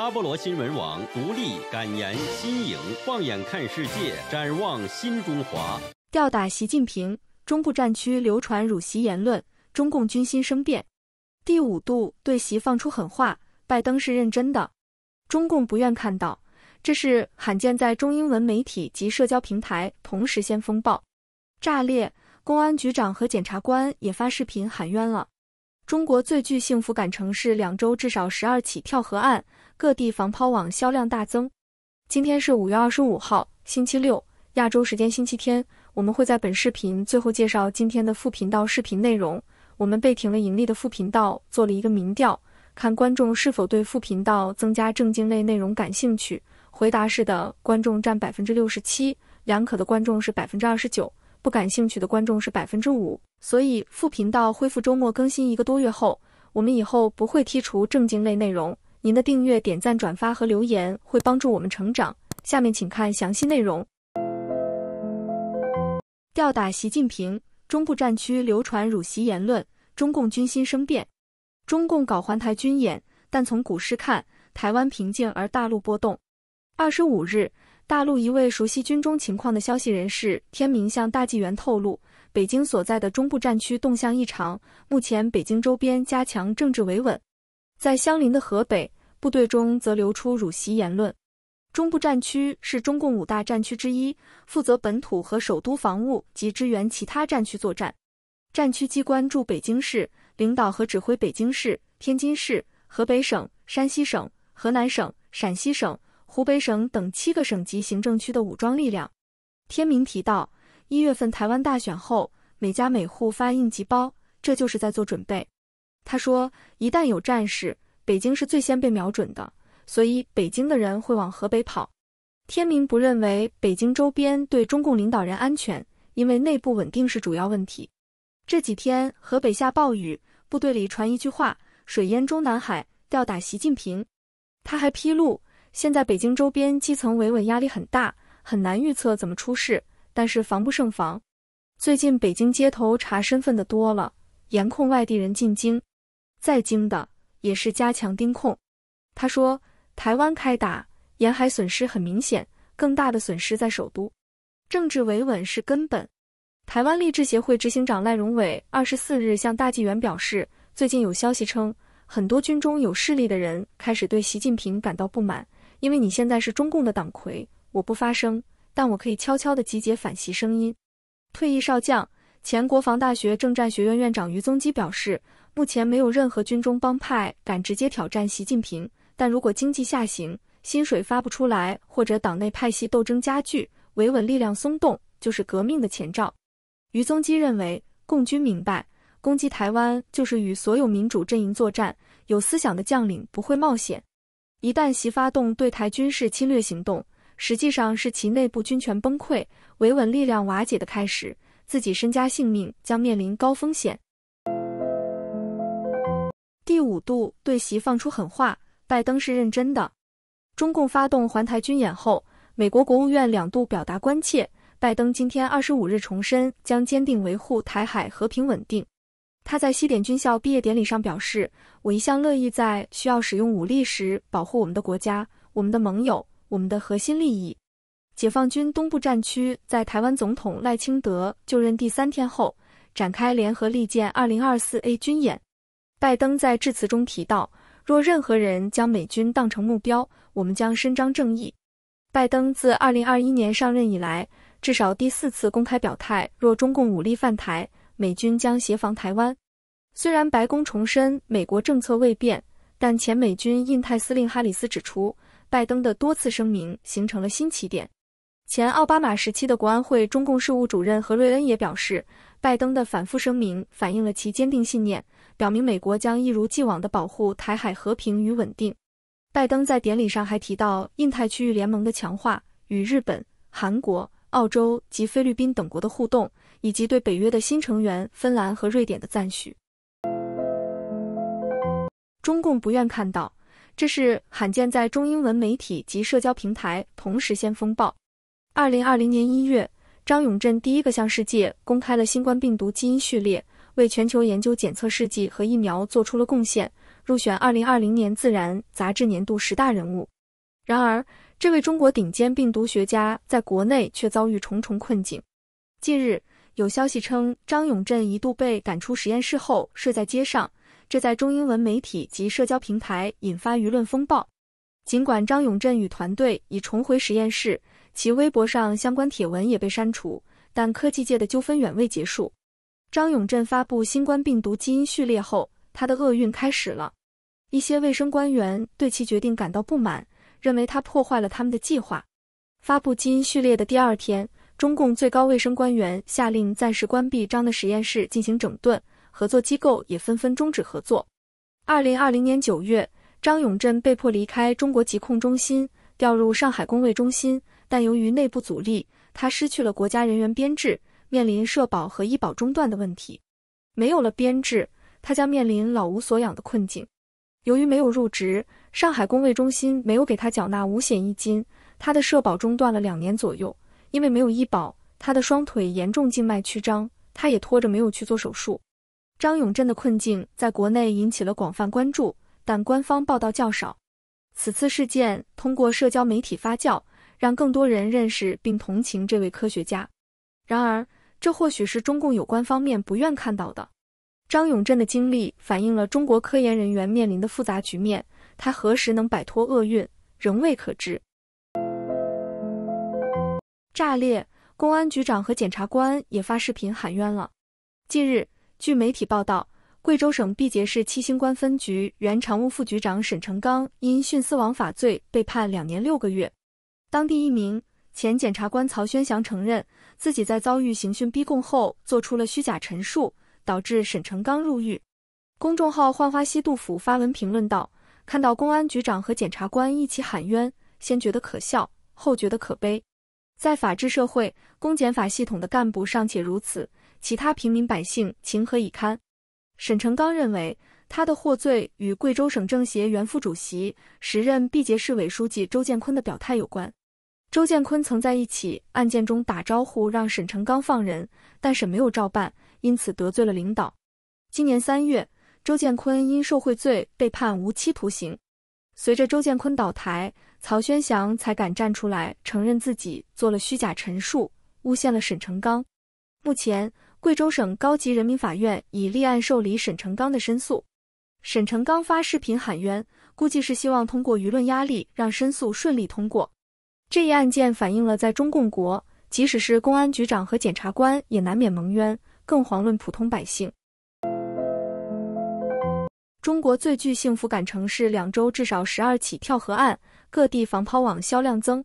阿波罗新闻网独立、感言、新颖，放眼看世界，展望新中华。吊打习近平，中部战区流传辱习言论，中共军心生变。第五度对习放出狠话，拜登是认真的。中共不愿看到，这是罕见在中英文媒体及社交平台同时掀风暴，炸裂。公安局长和检察官也发视频喊冤了。中国最具幸福感城市两周至少十二起跳河案，各地防抛网销量大增。今天是五月二十五号，星期六，亚洲时间星期天。我们会在本视频最后介绍今天的副频道视频内容。我们被停了盈利的副频道做了一个民调，看观众是否对副频道增加正经类内容感兴趣。回答是的，观众占百分之六十七，两可的观众是百分之二十九。不感兴趣的观众是百分之五，所以副频道恢复周末更新一个多月后，我们以后不会剔除正经类内容。您的订阅、点赞、转发和留言会帮助我们成长。下面请看详细内容。吊打习近平，中部战区流传辱习言论，中共军心生变，中共搞环台军演，但从股市看，台湾平静而大陆波动。二十五日。大陆一位熟悉军中情况的消息人士天明向大纪元透露，北京所在的中部战区动向异常，目前北京周边加强政治维稳。在相邻的河北，部队中则流出辱席言论。中部战区是中共五大战区之一，负责本土和首都防务及支援其他战区作战。战区机关驻北京市，领导和指挥北京市、天津市、河北省、山西省、河南省、陕西省。湖北省等七个省级行政区的武装力量，天明提到，一月份台湾大选后，每家每户发应急包，这就是在做准备。他说，一旦有战事，北京是最先被瞄准的，所以北京的人会往河北跑。天明不认为北京周边对中共领导人安全，因为内部稳定是主要问题。这几天河北下暴雨，部队里传一句话：水淹中南海，吊打习近平。他还披露。现在北京周边基层维稳压力很大，很难预测怎么出事，但是防不胜防。最近北京街头查身份的多了，严控外地人进京，在京的也是加强盯控。他说，台湾开打，沿海损失很明显，更大的损失在首都。政治维稳是根本。台湾励志协会执行长赖荣伟二十四日向大纪元表示，最近有消息称，很多军中有势力的人开始对习近平感到不满。因为你现在是中共的党魁，我不发声，但我可以悄悄地集结反袭声音。退役少将、前国防大学政战学院院长于宗基表示，目前没有任何军中帮派敢直接挑战习近平，但如果经济下行，薪水发不出来，或者党内派系斗争加剧，维稳力量松动，就是革命的前兆。于宗基认为，共军明白，攻击台湾就是与所有民主阵营作战，有思想的将领不会冒险。一旦习发动对台军事侵略行动，实际上是其内部军权崩溃、维稳力量瓦解的开始，自己身家性命将面临高风险。第五度对习放出狠话，拜登是认真的。中共发动环台军演后，美国国务院两度表达关切。拜登今天二十五日重申，将坚定维护台海和平稳定。他在西点军校毕业典礼上表示：“我一向乐意在需要使用武力时保护我们的国家、我们的盟友、我们的核心利益。”解放军东部战区在台湾总统赖清德就任第三天后展开联合利剑 2024A 军演。拜登在致辞中提到：“若任何人将美军当成目标，我们将伸张正义。”拜登自2021年上任以来，至少第四次公开表态：若中共武力犯台，美军将协防台湾。虽然白宫重申美国政策未变，但前美军印太司令哈里斯指出，拜登的多次声明形成了新起点。前奥巴马时期的国安会中共事务主任何瑞恩也表示，拜登的反复声明反映了其坚定信念，表明美国将一如既往地保护台海和平与稳定。拜登在典礼上还提到，印太区域联盟的强化与日本、韩国、澳洲及菲律宾等国的互动，以及对北约的新成员芬兰和瑞典的赞许。中共不愿看到，这是罕见在中英文媒体及社交平台同时掀风暴。二零二零年一月，张永镇第一个向世界公开了新冠病毒基因序列，为全球研究检测试剂和疫苗做出了贡献，入选二零二零年《自然》杂志年度十大人物。然而，这位中国顶尖病毒学家在国内却遭遇重重困境。近日，有消息称，张永镇一度被赶出实验室后睡在街上。这在中英文媒体及社交平台引发舆论风暴。尽管张永镇与团队已重回实验室，其微博上相关帖文也被删除，但科技界的纠纷远未结束。张永镇发布新冠病毒基因序列后，他的厄运开始了。一些卫生官员对其决定感到不满，认为他破坏了他们的计划。发布基因序列的第二天，中共最高卫生官员下令暂时关闭张的实验室进行整顿。合作机构也纷纷终止合作。二零二零年九月，张永镇被迫离开中国疾控中心，调入上海公卫中心，但由于内部阻力，他失去了国家人员编制，面临社保和医保中断的问题。没有了编制，他将面临老无所养的困境。由于没有入职，上海公卫中心没有给他缴纳五险一金，他的社保中断了两年左右。因为没有医保，他的双腿严重静脉曲张，他也拖着没有去做手术。张永镇的困境在国内引起了广泛关注，但官方报道较少。此次事件通过社交媒体发酵，让更多人认识并同情这位科学家。然而，这或许是中共有关方面不愿看到的。张永镇的经历反映了中国科研人员面临的复杂局面，他何时能摆脱厄运，仍未可知。炸裂！公安局长和检察官也发视频喊冤了。近日。据媒体报道，贵州省毕节市七星关分局原常务副局长沈成刚因徇私枉法罪被判两年六个月。当地一名前检察官曹宣祥承认，自己在遭遇刑讯逼供后，做出了虚假陈述，导致沈成刚入狱。公众号“浣花溪杜甫”发文评论道：“看到公安局长和检察官一起喊冤，先觉得可笑，后觉得可悲。在法治社会，公检法系统的干部尚且如此。”其他平民百姓情何以堪？沈成刚认为，他的获罪与贵州省政协原副主席、时任毕节市委书记周建坤的表态有关。周建坤曾在一起案件中打招呼让沈成刚放人，但沈没有照办，因此得罪了领导。今年三月，周建坤因受贿罪被判无期徒刑。随着周建坤倒台，曹宣祥才敢站出来承认自己做了虚假陈述，诬陷了沈成刚。目前。贵州省高级人民法院已立案受理沈成刚的申诉。沈成刚发视频喊冤，估计是希望通过舆论压力让申诉顺利通过。这一案件反映了，在中共国，即使是公安局长和检察官也难免蒙冤，更遑论普通百姓。中国最具幸福感城市两周至少十二起跳河案，各地防抛网销量增。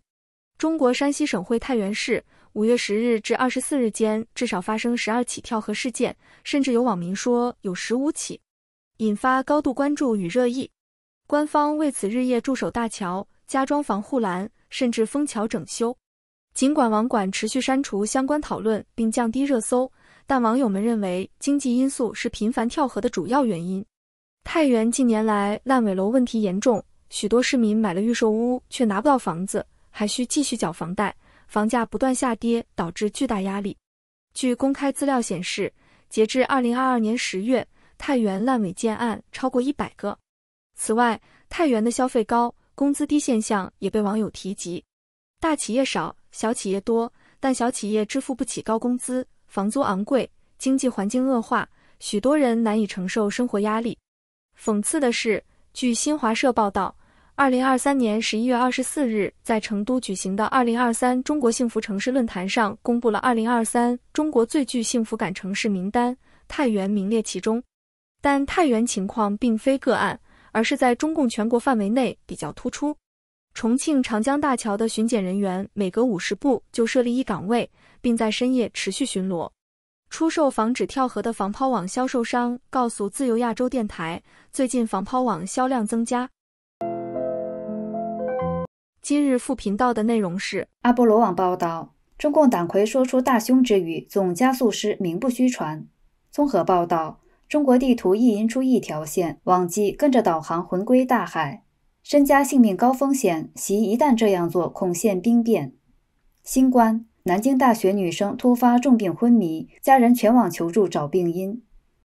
中国山西省会太原市。五月十日至二十四日间，至少发生十二起跳河事件，甚至有网民说有十五起，引发高度关注与热议。官方为此日夜驻守大桥，加装防护栏，甚至封桥整修。尽管网管持续删除相关讨论并降低热搜，但网友们认为经济因素是频繁跳河的主要原因。太原近年来烂尾楼问题严重，许多市民买了预售屋却拿不到房子，还需继续缴房贷。房价不断下跌，导致巨大压力。据公开资料显示，截至二零二二年十月，太原烂尾建案超过一百个。此外，太原的消费高、工资低现象也被网友提及。大企业少，小企业多，但小企业支付不起高工资，房租昂贵，经济环境恶化，许多人难以承受生活压力。讽刺的是，据新华社报道。二零二三年十一月二十四日，在成都举行的二零二三中国幸福城市论坛上，公布了二零二三中国最具幸福感城市名单，太原名列其中。但太原情况并非个案，而是在中共全国范围内比较突出。重庆长江大桥的巡检人员每隔五十步就设立一岗位，并在深夜持续巡逻。出售防止跳河的防抛网，销售商告诉自由亚洲电台，最近防抛网销量增加。今日副频道的内容是：阿波罗网报道，中共党魁说出大凶之语，总加速师名不虚传。综合报道，中国地图一淫出一条线，网记跟着导航，魂归大海，身家性命高风险。习一旦这样做，恐现兵变。新冠，南京大学女生突发重病昏迷，家人全网求助找病因。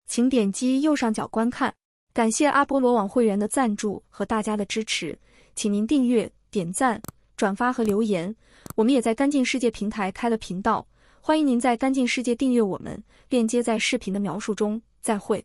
请点击右上角观看。感谢阿波罗网会员的赞助和大家的支持，请您订阅。点赞、转发和留言，我们也在干净世界平台开了频道，欢迎您在干净世界订阅我们，链接在视频的描述中。再会。